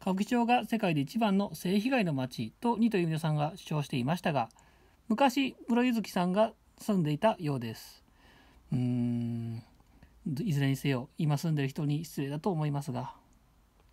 拡張が世界で一番の性被害の街と二とい弓さんが主張していましたが昔室柚月さんが住んでいたようですうーんいずれにせよ今住んでる人に失礼だと思いますが。